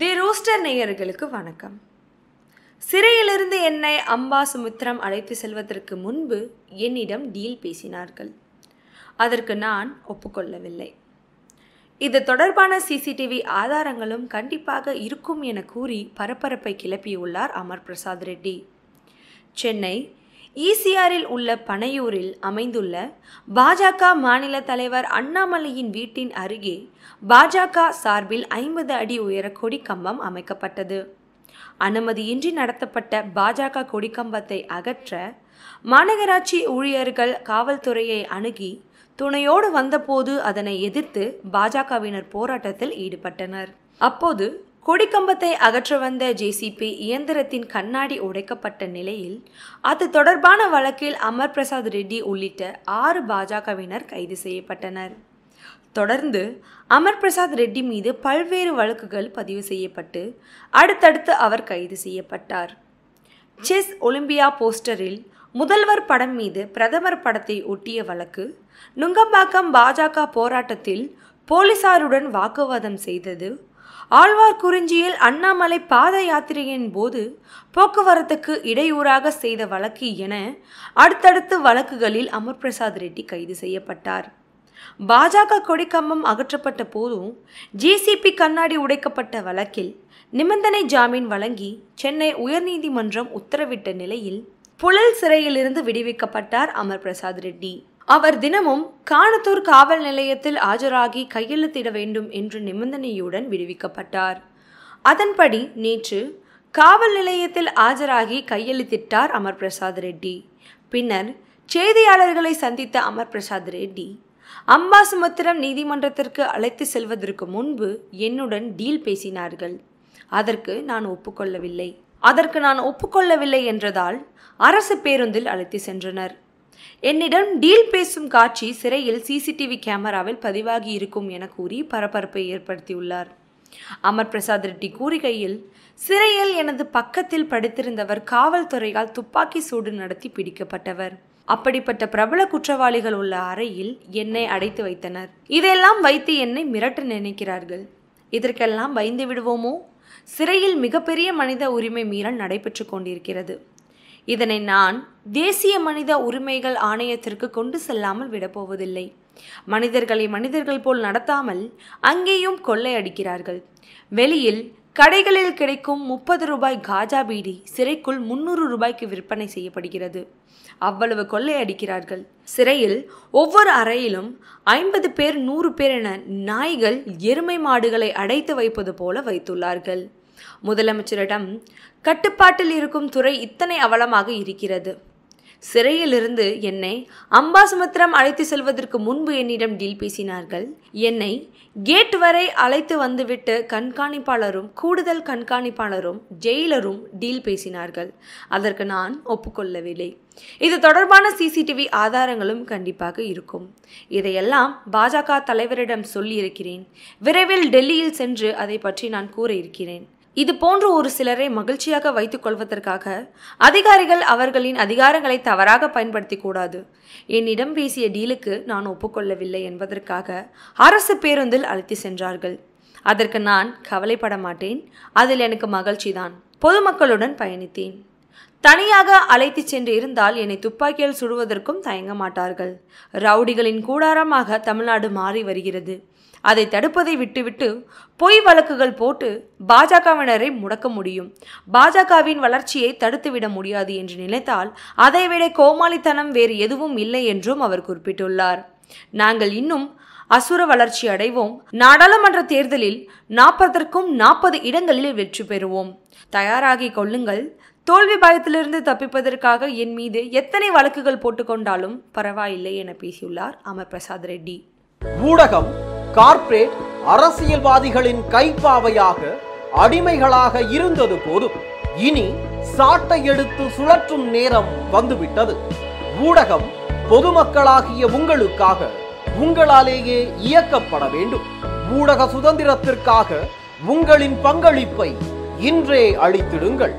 தி rooster நேயர்களுக்கு வணக்கம் சிறையிலிருந்து என்னை அம்பா சுமித்ரம் அழைத்து செல்வதற்கு முன்பு என்னிடம் டீல் பேசினார்கள் அதற்கு நான் ஒப்புக்கொள்ளவில்லை இது தொடர்பான சிசிடிவி ஆதாரங்களும் கண்டிப்பாக இருக்கும் என கூறி பரபரப்பை கிளப்பியுள்ளார் அமர் பிரசாத் ரெட்டி சென்னை ஈசிஆரில் உள்ள பனையூரில் அமைந்துள்ள பாஜக மாநில தலைவர் அண்ணாமலையின் வீட்டின் அருகே பாஜக சார்பில் ஐம்பது அடி உயர கொடிக்கம்பம் அமைக்கப்பட்டது அனுமதியின்றி நடத்தப்பட்ட பாஜக கொடிக்கம்பத்தை அகற்ற மாநகராட்சி ஊழியர்கள் காவல்துறையை அணுகி துணையோடு வந்தபோது அதனை எதிர்த்து பாஜகவினர் போராட்டத்தில் ஈடுபட்டனர் அப்போது கொடிக்கம்பத்தை அகற்ற வந்த ஜேசிபி இயந்திரத்தின் கண்ணாடி உடைக்கப்பட்ட நிலையில் அது தொடர்பான வழக்கில் அமர் பிரசாத் ரெட்டி உள்ளிட்ட ஆறு பாஜகவினர் கைது செய்யப்பட்டனர் தொடர்ந்து அமர் பிரசாத் ரெட்டி மீது பல்வேறு வழக்குகள் பதிவு செய்யப்பட்டு அடுத்தடுத்து அவர் கைது செய்யப்பட்டார் செஸ் ஒலிம்பியா போஸ்டரில் முதல்வர் படம் மீது பிரதமர் படத்தை ஒட்டிய வழக்கு நுங்கம்பாக்கம் பாஜக போராட்டத்தில் போலீசாருடன் வாக்குவாதம் செய்தது ஆழ்வார் குறிஞ்சியில் அண்ணாமலை பாத யாத்திரையின் போது போக்குவரத்துக்கு இடையூறாக செய்த வழக்கு என அடுத்தடுத்து வழக்குகளில் அமர்பிரசாத் ரெட்டி கைது செய்யப்பட்டார் பாஜக கொடிக்கம்பம் அகற்றப்பட்ட போதும் ஜிசிபி கண்ணாடி உடைக்கப்பட்ட வழக்கில் நிபந்தனை ஜாமீன் வழங்கி சென்னை உயர்நீதிமன்றம் உத்தரவிட்ட நிலையில் புழல் சிறையிலிருந்து விடுவிக்கப்பட்டார் அமர் பிரசாத் ரெட்டி அவர் தினமும் காணத்தூர் காவல் நிலையத்தில் ஆஜராகி கையெழுத்திட வேண்டும் என்ற நிபந்தனையுடன் விடுவிக்கப்பட்டார் அதன்படி நேற்று காவல் நிலையத்தில் ஆஜராகி கையெழுத்திட்டார் அமர் பிரசாத் ரெட்டி பின்னர் செய்தியாளர்களை சந்தித்த அமர் பிரசாத் ரெட்டி அம்பா சுமத்திரம் நீதிமன்றத்திற்கு அழைத்து செல்வதற்கு முன்பு என்னுடன் டீல் பேசினார்கள் அதற்கு நான் ஒப்புக்கொள்ளவில்லை அதற்கு நான் ஒப்புக்கொள்ளவில்லை என்றதால் அரசு பேருந்தில் அழைத்து சென்றனர் என்னிடம் டீல் பேசும் காட்சி சிறையில் சிசிடிவி கேமராவில் பதிவாகி இருக்கும் என கூறி பரபரப்பை ஏற்படுத்தியுள்ளார் அமர் பிரசாத் ரெட்டி கூறுகையில் சிறையில் எனது பக்கத்தில் படித்திருந்தவர் காவல்துறையால் துப்பாக்கி சூடு நடத்தி பிடிக்கப்பட்டவர் அப்படிப்பட்ட பிரபல குற்றவாளிகள் உள்ள அறையில் என்னை அடைத்து வைத்தனர் இதையெல்லாம் வைத்து என்னை மிரட்ட நினைக்கிறார்கள் இதற்கெல்லாம் பயந்து விடுவோமோ சிறையில் மிகப்பெரிய மனித உரிமை மீறல் நடைபெற்று கொண்டிருக்கிறது இதனை நான் தேசிய மனித உரிமைகள் ஆணையத்திற்கு கொண்டு செல்லாமல் விடப்போவதில்லை மனிதர்களை மனிதர்கள் போல் நடத்தாமல் அங்கேயும் கொள்ளையடிக்கிறார்கள் வெளியில் கடைகளில் கிடைக்கும் முப்பது ரூபாய் காஜா பீடி சிறைக்குள் முன்னூறு ரூபாய்க்கு விற்பனை செய்யப்படுகிறது அவ்வளவு கொள்ளையடிக்கிறார்கள் சிறையில் ஒவ்வொரு அறையிலும் ஐம்பது பேர் நூறு பேர் என நாய்கள் எருமை மாடுகளை அடைத்து வைப்பது போல வைத்துள்ளார்கள் முதலமைச்சரிடம் கட்டுப்பாட்டில் இருக்கும் துறை இத்தனை அவலமாக இருக்கிறது சிறையிலிருந்து என்னை அம்பாசுமுத்திரம் அழைத்து செல்வதற்கு முன்பு என்னிடம் டீல் பேசினார்கள் என்னை கேட் வரை அழைத்து வந்துவிட்டு கண்காணிப்பாளரும் கூடுதல் கண்காணிப்பாளரும் ஜெயிலரும் டீல் பேசினார்கள் அதற்கு நான் ஒப்புக்கொள்ளவில்லை இது தொடர்பான சிசிடிவி ஆதாரங்களும் கண்டிப்பாக இருக்கும் இதையெல்லாம் பாஜக தலைவரிடம் சொல்லியிருக்கிறேன் விரைவில் டெல்லியில் சென்று அதை பற்றி நான் கூற இருக்கிறேன் இது போன்ற ஒரு சிலரை மகிழ்ச்சியாக வைத்துக் கொள்வதற்காக அதிகாரிகள் அவர்களின் அதிகாரங்களை தவறாக பயன்படுத்தி கூடாது என்னிடம் பேசிய டீலுக்கு நான் ஒப்புக்கொள்ளவில்லை என்பதற்காக அரசு பேருந்தில் அழைத்து சென்றார்கள் அதற்கு நான் கவலைப்பட மாட்டேன் அதில் எனக்கு மகிழ்ச்சி தான் பொதுமக்களுடன் பயணித்தேன் தனியாக அழைத்து சென்று இருந்தால் என்னை துப்பாக்கியால் சுடுவதற்கும் தயங்க மாட்டார்கள் ரவுடிகளின் கூடாரமாக தமிழ்நாடு மாறி வருகிறது அதை தடுப்பதை விட்டுவிட்டு பொய் வழக்குகள் போட்டு பாஜகவினரை முடக்க முடியும் பாஜகவின் வளர்ச்சியை தடுத்துவிட முடியாது என்று நினைத்தால் அதைவிட கோமாளித்தனம் வேறு எதுவும் இல்லை என்றும் அவர் குறிப்பிட்டுள்ளார் நாங்கள் இன்னும் அசுர வளர்ச்சி அடைவோம் நாடாளுமன்ற தேர்தலில் நாற்பதற்கும் நாற்பது இடங்களில் வெற்றி பெறுவோம் தயாராகி கொள்ளுங்கள் தோல்வி பயத்திலிருந்து தப்பிப்பதற்காக என் மீது எத்தனை வழக்குகள் போட்டுக்கொண்டாலும் பரவாயில்லை என பேசியுள்ளார் அமர் பிரசாத் ரெட்டி ஊடகம் கார்ப்பரேட் அரசியல்வாதிகளின் கைப்பாவையாக அடிமைகளாக இருந்தது போதும் இனி சாட்டை எடுத்து சுழற்றும் நேரம் வந்துவிட்டது ஊடகம் பொதுமக்களாகிய உங்களுக்காக உங்களாலேயே இயக்கப்பட வேண்டும் ஊடக சுதந்திரத்திற்காக உங்களின் பங்களிப்பை இன்றே அளித்திடுங்கள்